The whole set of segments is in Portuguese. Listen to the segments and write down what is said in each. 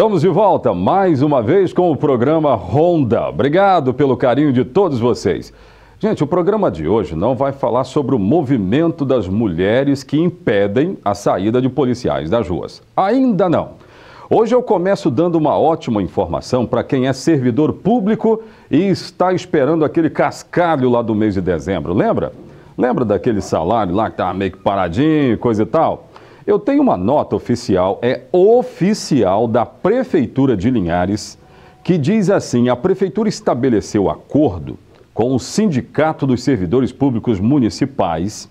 Estamos de volta mais uma vez com o programa Ronda. Obrigado pelo carinho de todos vocês. Gente, o programa de hoje não vai falar sobre o movimento das mulheres que impedem a saída de policiais das ruas. Ainda não. Hoje eu começo dando uma ótima informação para quem é servidor público e está esperando aquele cascalho lá do mês de dezembro. Lembra? Lembra daquele salário lá que estava meio que paradinho, coisa e tal? Eu tenho uma nota oficial, é oficial da Prefeitura de Linhares, que diz assim: a Prefeitura estabeleceu acordo com o Sindicato dos Servidores Públicos Municipais.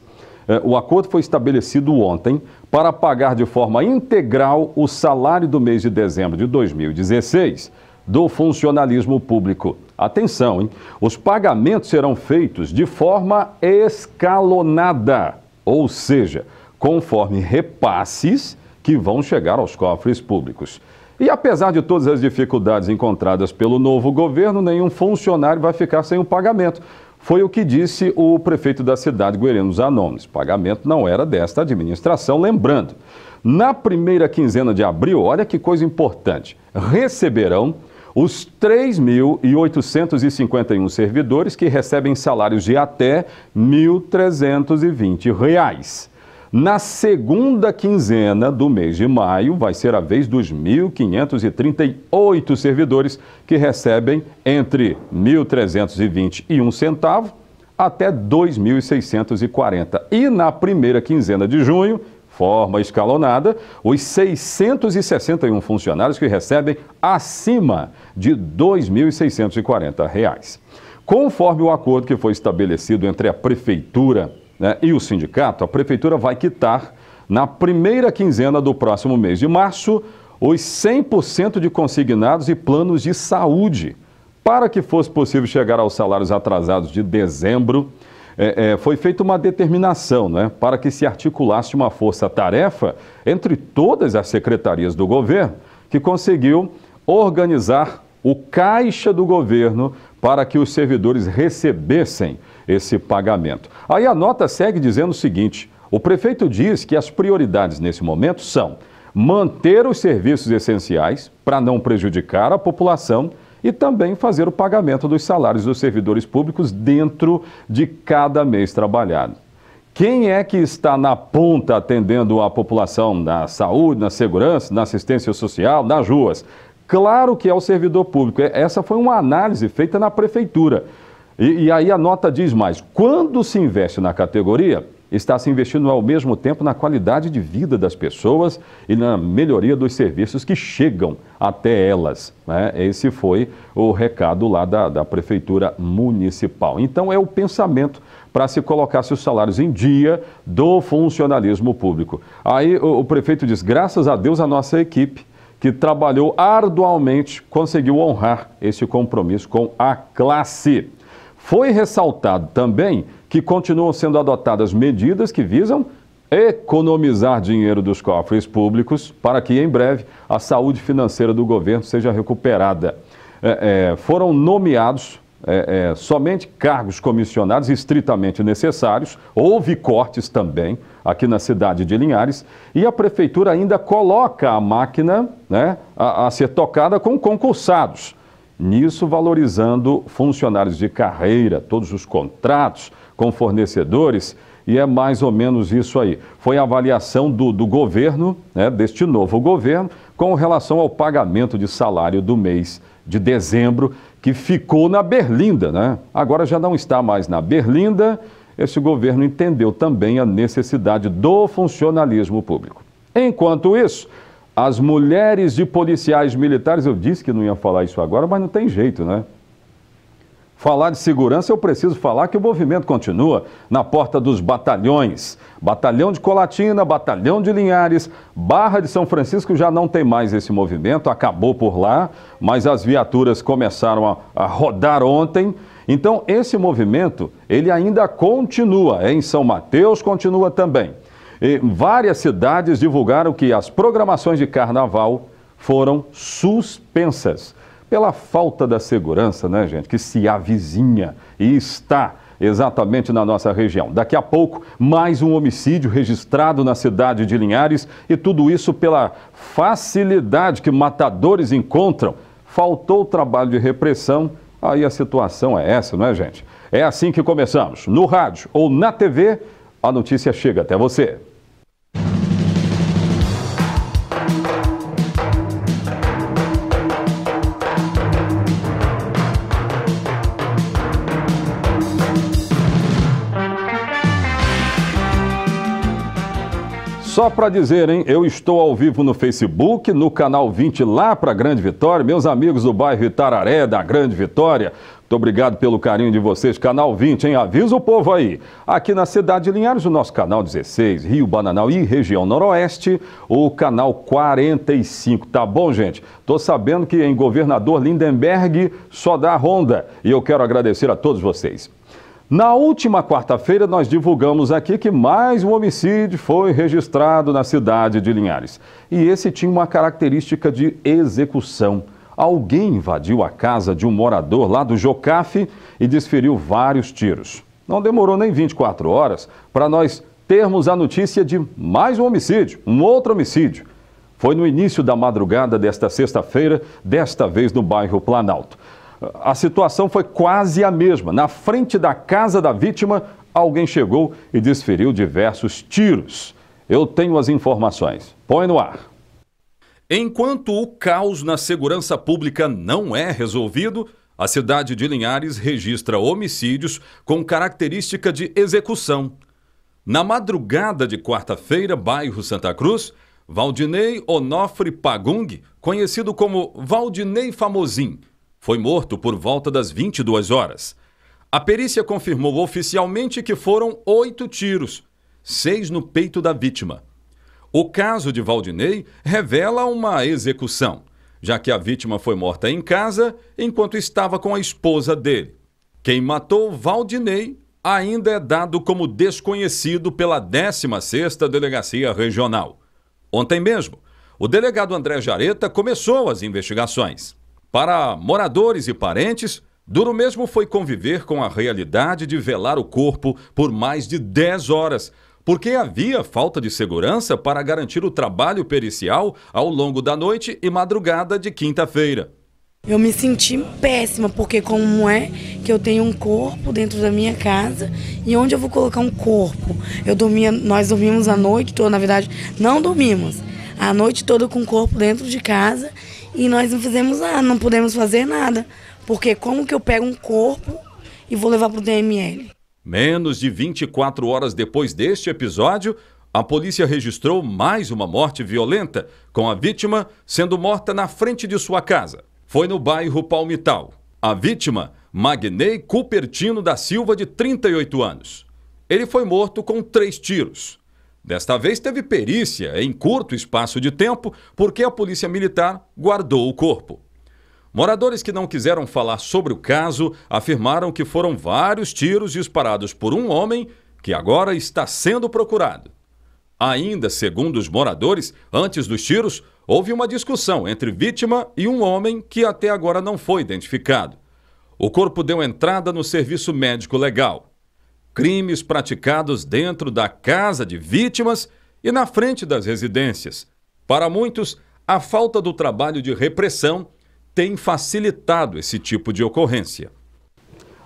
É, o acordo foi estabelecido ontem para pagar de forma integral o salário do mês de dezembro de 2016 do funcionalismo público. Atenção, hein? Os pagamentos serão feitos de forma escalonada, ou seja, conforme repasses que vão chegar aos cofres públicos. E apesar de todas as dificuldades encontradas pelo novo governo, nenhum funcionário vai ficar sem o pagamento. Foi o que disse o prefeito da cidade, Guerino Zanones. Pagamento não era desta administração, lembrando. Na primeira quinzena de abril, olha que coisa importante, receberão os 3.851 servidores que recebem salários de até R$ 1.320. Na segunda quinzena do mês de maio, vai ser a vez dos 1.538 servidores que recebem entre R$ centavo até 2.640. E na primeira quinzena de junho, forma escalonada, os 661 funcionários que recebem acima de R$ 2.640. Conforme o acordo que foi estabelecido entre a Prefeitura né, e o sindicato, a prefeitura vai quitar na primeira quinzena do próximo mês de março os 100% de consignados e planos de saúde. Para que fosse possível chegar aos salários atrasados de dezembro, é, é, foi feita uma determinação né, para que se articulasse uma força-tarefa entre todas as secretarias do governo, que conseguiu organizar o caixa do governo para que os servidores recebessem esse pagamento. Aí a nota segue dizendo o seguinte: o prefeito diz que as prioridades nesse momento são manter os serviços essenciais para não prejudicar a população e também fazer o pagamento dos salários dos servidores públicos dentro de cada mês trabalhado. Quem é que está na ponta atendendo a população na saúde, na segurança, na assistência social, nas ruas? Claro que é o servidor público. É, essa foi uma análise feita na prefeitura. E, e aí a nota diz mais: quando se investe na categoria, está se investindo ao mesmo tempo na qualidade de vida das pessoas e na melhoria dos serviços que chegam até elas. Né? Esse foi o recado lá da, da Prefeitura Municipal. Então, é o pensamento para se colocar seus salários em dia do funcionalismo público. Aí o, o prefeito diz: graças a Deus a nossa equipe que trabalhou arduamente, conseguiu honrar esse compromisso com a classe. Foi ressaltado também que continuam sendo adotadas medidas que visam economizar dinheiro dos cofres públicos para que, em breve, a saúde financeira do governo seja recuperada. É, é, foram nomeados é, é, somente cargos comissionados estritamente necessários, houve cortes também aqui na cidade de Linhares, e a prefeitura ainda coloca a máquina né, a, a ser tocada com concursados. Nisso, valorizando funcionários de carreira, todos os contratos com fornecedores, e é mais ou menos isso aí. Foi a avaliação do, do governo, né, deste novo governo, com relação ao pagamento de salário do mês de dezembro que ficou na Berlinda, né? Agora já não está mais na Berlinda. Este governo entendeu também a necessidade do funcionalismo público. Enquanto isso, as mulheres de policiais militares, eu disse que não ia falar isso agora, mas não tem jeito, né? Falar de segurança, eu preciso falar que o movimento continua na porta dos batalhões. Batalhão de Colatina, Batalhão de Linhares, Barra de São Francisco já não tem mais esse movimento, acabou por lá, mas as viaturas começaram a, a rodar ontem. Então, esse movimento, ele ainda continua. em São Mateus continua também. E várias cidades divulgaram que as programações de carnaval foram suspensas pela falta da segurança, né, gente, que se avizinha e está exatamente na nossa região. Daqui a pouco, mais um homicídio registrado na cidade de Linhares e tudo isso pela facilidade que matadores encontram. Faltou trabalho de repressão, aí a situação é essa, não é, gente? É assim que começamos. No rádio ou na TV, a notícia chega até você. Só para dizer, hein, eu estou ao vivo no Facebook, no canal 20 lá para Grande Vitória, meus amigos do bairro Itararé da Grande Vitória. Muito obrigado pelo carinho de vocês, canal 20, hein? Avisa o povo aí. Aqui na cidade de Linhares, o nosso canal 16, Rio e região noroeste, o canal 45, tá bom, gente? Tô sabendo que em governador Lindenberg só dá ronda e eu quero agradecer a todos vocês. Na última quarta-feira, nós divulgamos aqui que mais um homicídio foi registrado na cidade de Linhares. E esse tinha uma característica de execução. Alguém invadiu a casa de um morador lá do Jocafe e desferiu vários tiros. Não demorou nem 24 horas para nós termos a notícia de mais um homicídio, um outro homicídio. Foi no início da madrugada desta sexta-feira, desta vez no bairro Planalto a situação foi quase a mesma. Na frente da casa da vítima, alguém chegou e desferiu diversos tiros. Eu tenho as informações. Põe no ar. Enquanto o caos na segurança pública não é resolvido, a cidade de Linhares registra homicídios com característica de execução. Na madrugada de quarta-feira, bairro Santa Cruz, Valdinei Onofre Pagung, conhecido como Valdinei Famosim, foi morto por volta das 22 horas. A perícia confirmou oficialmente que foram oito tiros, seis no peito da vítima. O caso de Valdinei revela uma execução, já que a vítima foi morta em casa enquanto estava com a esposa dele. Quem matou Valdinei ainda é dado como desconhecido pela 16ª Delegacia Regional. Ontem mesmo, o delegado André Jareta começou as investigações. Para moradores e parentes, duro mesmo foi conviver com a realidade de velar o corpo por mais de 10 horas, porque havia falta de segurança para garantir o trabalho pericial ao longo da noite e madrugada de quinta-feira. Eu me senti péssima, porque como é que eu tenho um corpo dentro da minha casa e onde eu vou colocar um corpo? Eu dormia, nós dormimos a noite toda, na verdade, não dormimos. A noite toda com o corpo dentro de casa e nós não fizemos nada, não pudemos fazer nada. Porque como que eu pego um corpo e vou levar para o DML? Menos de 24 horas depois deste episódio, a polícia registrou mais uma morte violenta, com a vítima sendo morta na frente de sua casa. Foi no bairro Palmital. A vítima, Magnei Cupertino da Silva, de 38 anos. Ele foi morto com três tiros. Desta vez teve perícia em curto espaço de tempo, porque a polícia militar guardou o corpo. Moradores que não quiseram falar sobre o caso afirmaram que foram vários tiros disparados por um homem que agora está sendo procurado. Ainda segundo os moradores, antes dos tiros, houve uma discussão entre vítima e um homem que até agora não foi identificado. O corpo deu entrada no serviço médico legal crimes praticados dentro da casa de vítimas e na frente das residências. Para muitos, a falta do trabalho de repressão tem facilitado esse tipo de ocorrência.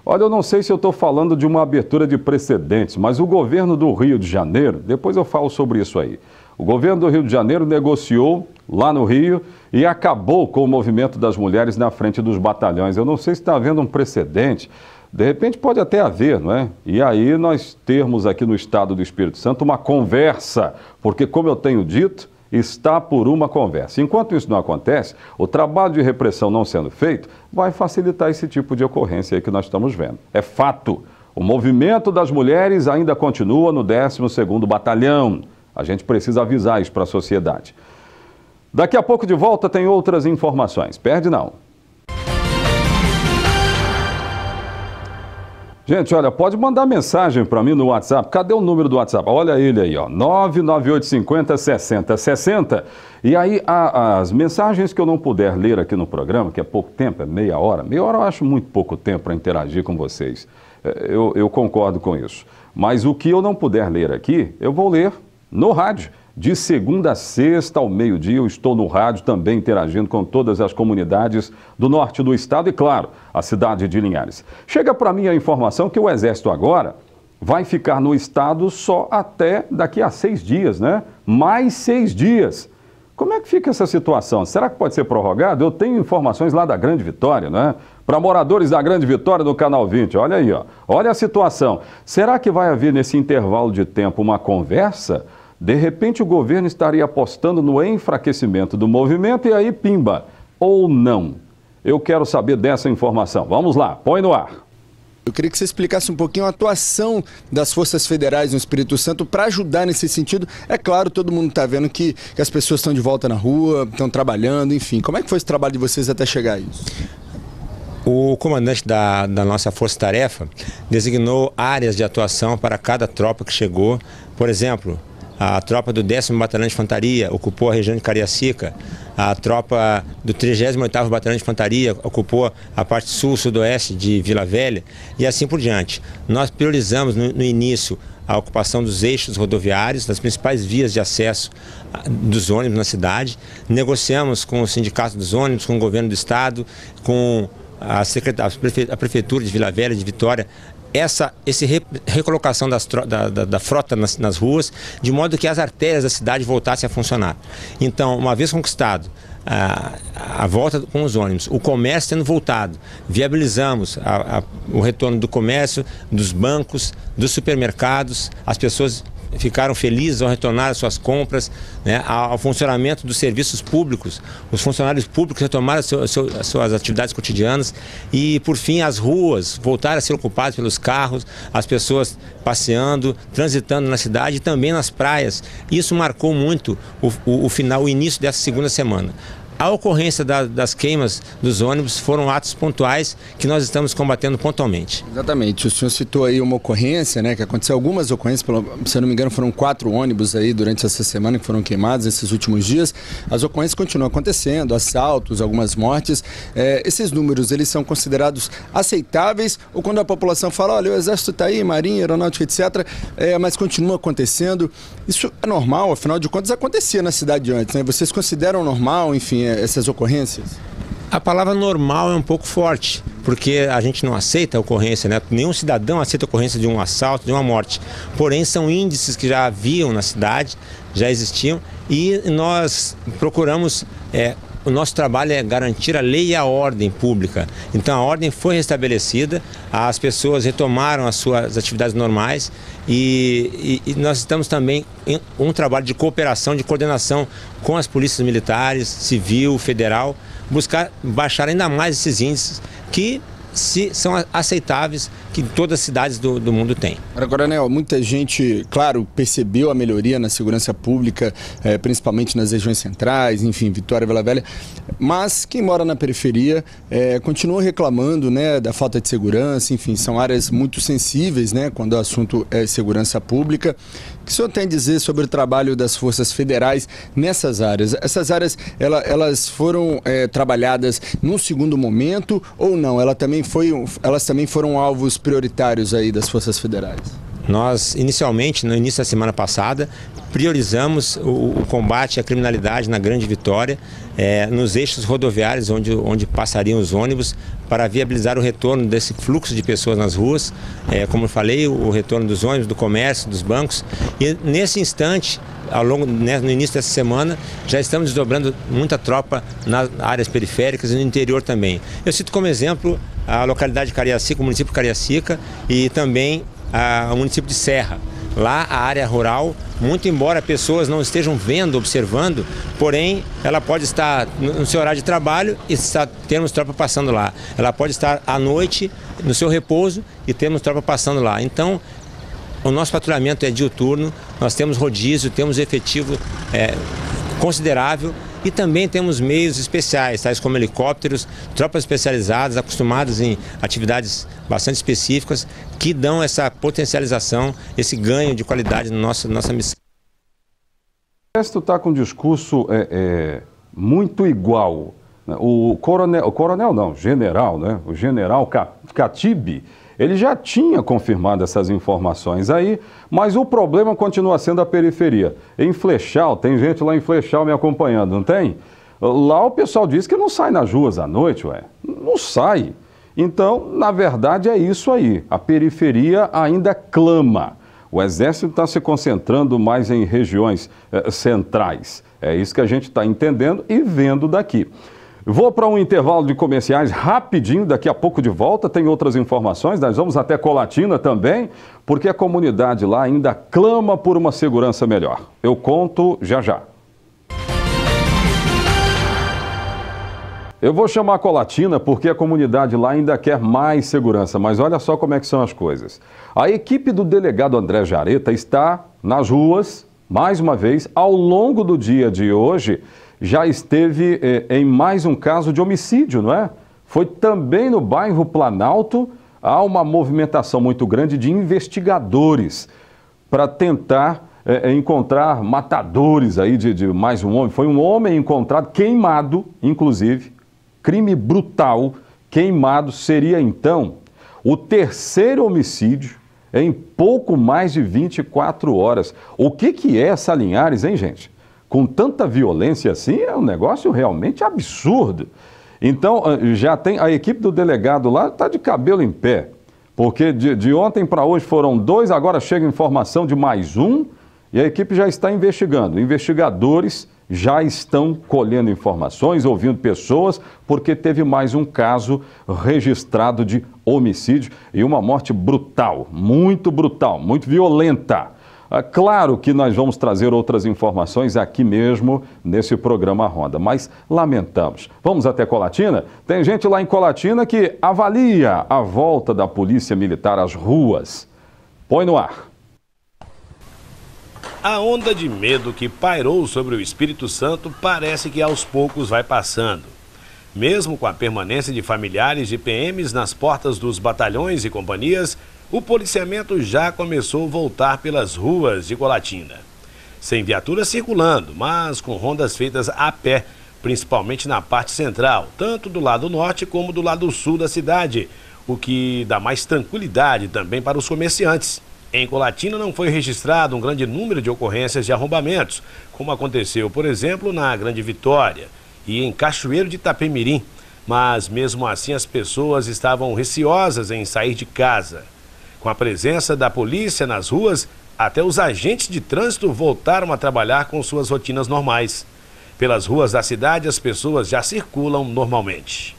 Olha, eu não sei se eu estou falando de uma abertura de precedentes, mas o governo do Rio de Janeiro, depois eu falo sobre isso aí. O governo do Rio de Janeiro negociou lá no Rio e acabou com o movimento das mulheres na frente dos batalhões. Eu não sei se está havendo um precedente de repente pode até haver, não é? E aí nós termos aqui no estado do Espírito Santo uma conversa, porque como eu tenho dito, está por uma conversa. Enquanto isso não acontece, o trabalho de repressão não sendo feito vai facilitar esse tipo de ocorrência que nós estamos vendo. É fato. O movimento das mulheres ainda continua no 12º Batalhão. A gente precisa avisar isso para a sociedade. Daqui a pouco de volta tem outras informações. Perde não. Gente, olha, pode mandar mensagem para mim no WhatsApp. Cadê o número do WhatsApp? Olha ele aí, ó. 99850 6060. E aí, a, as mensagens que eu não puder ler aqui no programa, que é pouco tempo, é meia hora. Meia hora eu acho muito pouco tempo para interagir com vocês. É, eu, eu concordo com isso. Mas o que eu não puder ler aqui, eu vou ler no rádio. De segunda a sexta, ao meio-dia, eu estou no rádio também interagindo com todas as comunidades do norte do estado e, claro, a cidade de Linhares. Chega para mim a informação que o Exército agora vai ficar no estado só até daqui a seis dias, né? Mais seis dias. Como é que fica essa situação? Será que pode ser prorrogado? Eu tenho informações lá da Grande Vitória, né? Para moradores da Grande Vitória do Canal 20, olha aí, ó. olha a situação. Será que vai haver nesse intervalo de tempo uma conversa? De repente o governo estaria apostando no enfraquecimento do movimento e aí pimba, ou não. Eu quero saber dessa informação. Vamos lá, põe no ar. Eu queria que você explicasse um pouquinho a atuação das forças federais no Espírito Santo para ajudar nesse sentido. É claro, todo mundo está vendo que, que, as pessoas estão de volta na rua, estão trabalhando, enfim. Como é que foi esse trabalho de vocês até chegar a isso? O comandante da, da nossa Força Tarefa designou áreas de atuação para cada tropa que chegou. Por exemplo, a tropa do 10 Batalhão de Infantaria ocupou a região de Cariacica, a tropa do 38º Batalhão de Infantaria ocupou a parte sul-sudoeste de Vila Velha e assim por diante. Nós priorizamos no, no início a ocupação dos eixos rodoviários, das principais vias de acesso dos ônibus na cidade. Negociamos com o Sindicato dos Ônibus, com o Governo do Estado, com a, a Prefeitura de Vila Velha, de Vitória, essa esse recolocação das, da, da, da, frota nas, nas ruas, de modo que as artérias da cidade voltassem a funcionar. Então, uma vez conquistado a, a, volta com os ônibus, o comércio tendo voltado. Viabilizamos a, a, o retorno do comércio, dos bancos, dos supermercados, as pessoas ficaram felizes ao retornar às suas compras, né, ao funcionamento dos serviços públicos. Os funcionários públicos retomaram seu, seu, as suas atividades cotidianas e, por fim, as ruas voltaram a ser ocupadas pelos carros, as pessoas passeando, transitando na cidade e também nas praias. Isso marcou muito o, o, o final, o início dessa segunda semana. A ocorrência da, das queimas dos ônibus foram atos pontuais que nós estamos combatendo pontualmente. Exatamente. O senhor citou aí uma ocorrência, né, que aconteceu algumas ocorrências, se eu não me engano, foram quatro ônibus aí durante essa semana que foram queimados esses últimos dias. As ocorrências continuam acontecendo, assaltos, algumas mortes. É, esses números, eles são considerados aceitáveis ou quando a população fala, olha, o exército está aí, marinha, aeronáutica, etc., é, mas continua acontecendo. Isso é normal, afinal de contas acontecia na cidade antes, né? Vocês consideram normal, enfim, essas ocorrências? A palavra normal é um pouco forte, porque a gente não aceita a ocorrência, né? Nenhum cidadão aceita a ocorrência de um assalto, de uma morte. Porém, são índices que já haviam na cidade, já existiam, e nós procuramos é, o nosso trabalho é garantir a lei e a ordem pública. Então a ordem foi restabelecida, as pessoas retomaram as suas atividades normais e, e, e nós estamos também em um trabalho de cooperação, de coordenação com as polícias militares, civil, federal, buscar baixar ainda mais esses índices que se são aceitáveis que todas as cidades do, do mundo têm. Agora, Coronel, muita gente, claro, percebeu a melhoria na segurança pública, é, principalmente nas regiões centrais, enfim, Vitória, Vila Velha, mas quem mora na periferia é, continua reclamando né, da falta de segurança, enfim, são áreas muito sensíveis né, quando o assunto é segurança pública. O que o senhor tem a dizer sobre o trabalho das forças federais nessas áreas? Essas áreas, ela, elas foram é, trabalhadas num segundo momento ou não? Ela também elas também foram alvos prioritários aí das forças federais? Nós, inicialmente, no início da semana passada, priorizamos o, o combate à criminalidade na Grande Vitória, é, nos eixos rodoviários onde, onde passariam os ônibus, para viabilizar o retorno desse fluxo de pessoas nas ruas, é, como eu falei, o, o retorno dos ônibus, do comércio, dos bancos. E nesse instante, ao longo, né, no início dessa semana, já estamos desdobrando muita tropa nas áreas periféricas e no interior também. Eu cito como exemplo a localidade de Cariacica, o município de Cariacica e também a, o município de Serra lá a área rural, muito embora pessoas não estejam vendo, observando, porém ela pode estar no seu horário de trabalho e estar, termos tropa passando lá. Ela pode estar à noite no seu repouso e termos tropa passando lá. Então o nosso patrulhamento é diuturno, nós temos rodízio, temos efetivo é, considerável e também temos meios especiais, tais como helicópteros, tropas especializadas acostumadas em atividades bastante específicas que dão essa potencialização, esse ganho de qualidade na nossa, nossa missão. O Exército está com um discurso é, é, muito igual. Né? O coronel, o coronel não, general, né? O general Catibe, ele já tinha confirmado essas informações aí, mas o problema continua sendo a periferia. Em Flechal, tem gente lá em Flechal me acompanhando, não tem? Lá o pessoal diz que não sai nas ruas à noite, ué. Não sai. Então, na verdade, é isso aí. A periferia ainda clama. O Exército está se concentrando mais em regiões eh, centrais. É isso que a gente está entendendo e vendo daqui. Vou para um intervalo de comerciais rapidinho, daqui a pouco de volta. Tem outras informações, nós vamos até Colatina também, porque a comunidade lá ainda clama por uma segurança melhor. Eu conto já já. Eu vou chamar Colatina porque a comunidade lá ainda quer mais segurança, mas olha só como é que são as coisas. A equipe do delegado André Jareta está nas ruas, mais uma vez, ao longo do dia de hoje, já esteve eh, em mais um caso de homicídio, não é? Foi também no bairro Planalto, há uma movimentação muito grande de investigadores para tentar é, encontrar matadores aí de, de, mais um homem. Foi um homem encontrado queimado, inclusive, crime brutal queimado seria então o terceiro homicídio em pouco mais de 24 horas. O que, que é essa Linhares, hein, gente? Com tanta violência assim, é um negócio realmente absurdo. Então, ah, já tem a equipe do delegado lá, está de cabelo em pé. Porque de, de ontem para hoje foram dois, agora chega informação de mais um e a equipe já está investigando. Investigadores já estão colhendo informações, ouvindo pessoas, porque teve mais um caso registrado de homicídio e uma morte brutal, muito brutal, muito violenta. Ah, claro que nós vamos trazer outras informações aqui mesmo nesse programa Ronda, mas lamentamos. Vamos até Colatina? Tem gente lá em Colatina que avalia a volta da Polícia Militar às ruas. Põe no ar. A onda de medo que pairou sobre o Espírito Santo parece que aos poucos vai passando. Mesmo com a permanência de familiares de PMs nas portas dos batalhões e companhias, o policiamento já começou a voltar pelas ruas de Colatina. Sem viaturas circulando, mas com rondas feitas a pé, principalmente na parte central, tanto do lado norte como do lado sul da cidade, o que dá mais tranquilidade também para os comerciantes. Em Colatina não foi registrado um grande número de ocorrências de arrombamentos, como aconteceu, por exemplo, na Grande Vitória e em Cachoeiro de Itapemirim. Mas mesmo assim as pessoas estavam receosas em sair de casa. Com a presença da polícia nas ruas, até os agentes de trânsito voltaram a trabalhar com suas rotinas normais. Pelas ruas da cidade, as pessoas já circulam normalmente.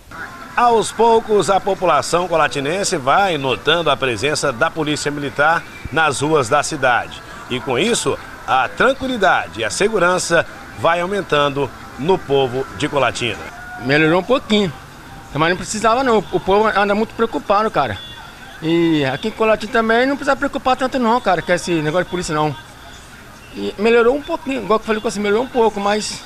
Aos poucos, a população colatinense vai notando a presença da Polícia Militar nas ruas da cidade. E com isso, a tranquilidade e a segurança vai aumentando no povo de Colatina. Melhorou um pouquinho, mas não precisava não. O povo anda muito preocupado, cara. E aqui em Colatina também não precisa preocupar tanto não, cara, com esse negócio de polícia não. E melhorou um pouquinho, igual que eu falei com você, melhorou um pouco, mas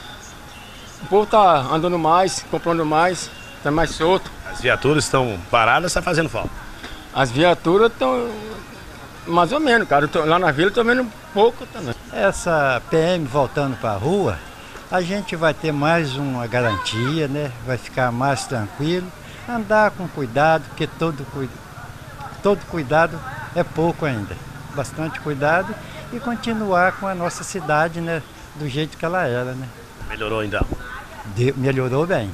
o povo tá andando mais, comprando mais. Está mais solto. As viaturas estão paradas, está fazendo falta? As viaturas estão mais ou menos, cara. Tô, lá na vila estou vendo pouco também. Essa PM voltando para a rua, a gente vai ter mais uma garantia, né? Vai ficar mais tranquilo. Andar com cuidado, porque todo, todo cuidado é pouco ainda. Bastante cuidado e continuar com a nossa cidade, né? Do jeito que ela era, né? Melhorou ainda. Então? De, melhorou bem.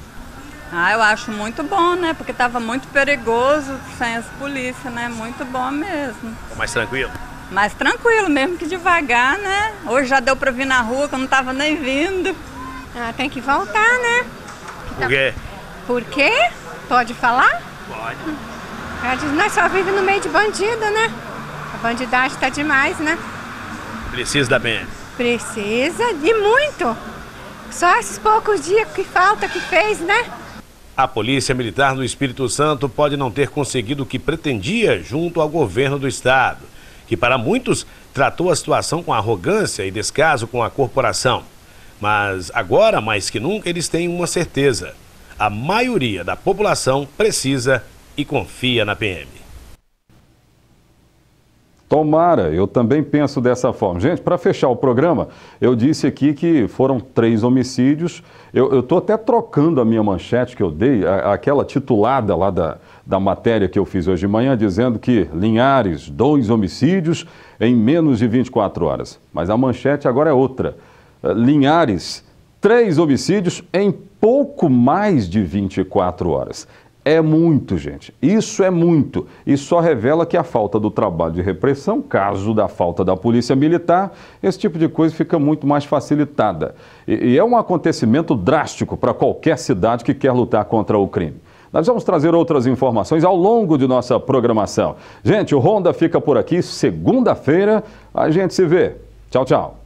Ah, eu acho muito bom, né? Porque estava muito perigoso sem as polícias, né? Muito bom mesmo. Mais tranquilo? Mais tranquilo, mesmo que devagar, né? Hoje já deu para vir na rua que eu não estava nem vindo. Ah, tem que voltar, né? Por quê? Por quê? Pode falar? Pode. Ela diz, nós só vive no meio de bandido, né? A bandidagem está demais, né? Precisa da bem. Precisa de muito. Só esses poucos dias que falta que fez, né? A Polícia Militar do Espírito Santo pode não ter conseguido o que pretendia junto ao governo do estado, que para muitos tratou a situação com arrogância e descaso com a corporação. Mas agora, mais que nunca, eles têm uma certeza: a maioria da população precisa e confia na PM. Tomara, eu também penso dessa forma. Gente, para fechar o programa, eu disse aqui que foram três homicídios. Eu estou até trocando a minha manchete que eu dei, a, aquela titulada lá da, da matéria que eu fiz hoje de manhã, dizendo que Linhares, dois homicídios em menos de 24 horas. Mas a manchete agora é outra. Linhares, três homicídios em pouco mais de 24 horas. É muito, gente. Isso é muito. E só revela que a falta do trabalho de repressão, caso da falta da polícia militar, esse tipo de coisa fica muito mais facilitada. E, e é um acontecimento drástico para qualquer cidade que quer lutar contra o crime. Nós vamos trazer outras informações ao longo de nossa programação. Gente, o Ronda fica por aqui. Segunda-feira a gente se vê. Tchau, tchau.